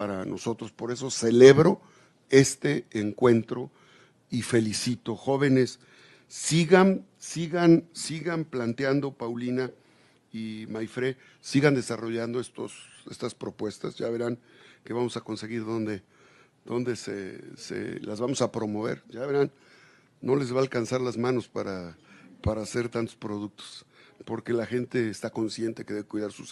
para nosotros. Por eso celebro este encuentro y felicito. Jóvenes, sigan, sigan, sigan planteando, Paulina y Maifre. sigan desarrollando estos, estas propuestas. Ya verán que vamos a conseguir dónde, dónde se, se, las vamos a promover. Ya verán, no les va a alcanzar las manos para, para hacer tantos productos, porque la gente está consciente que debe cuidar sus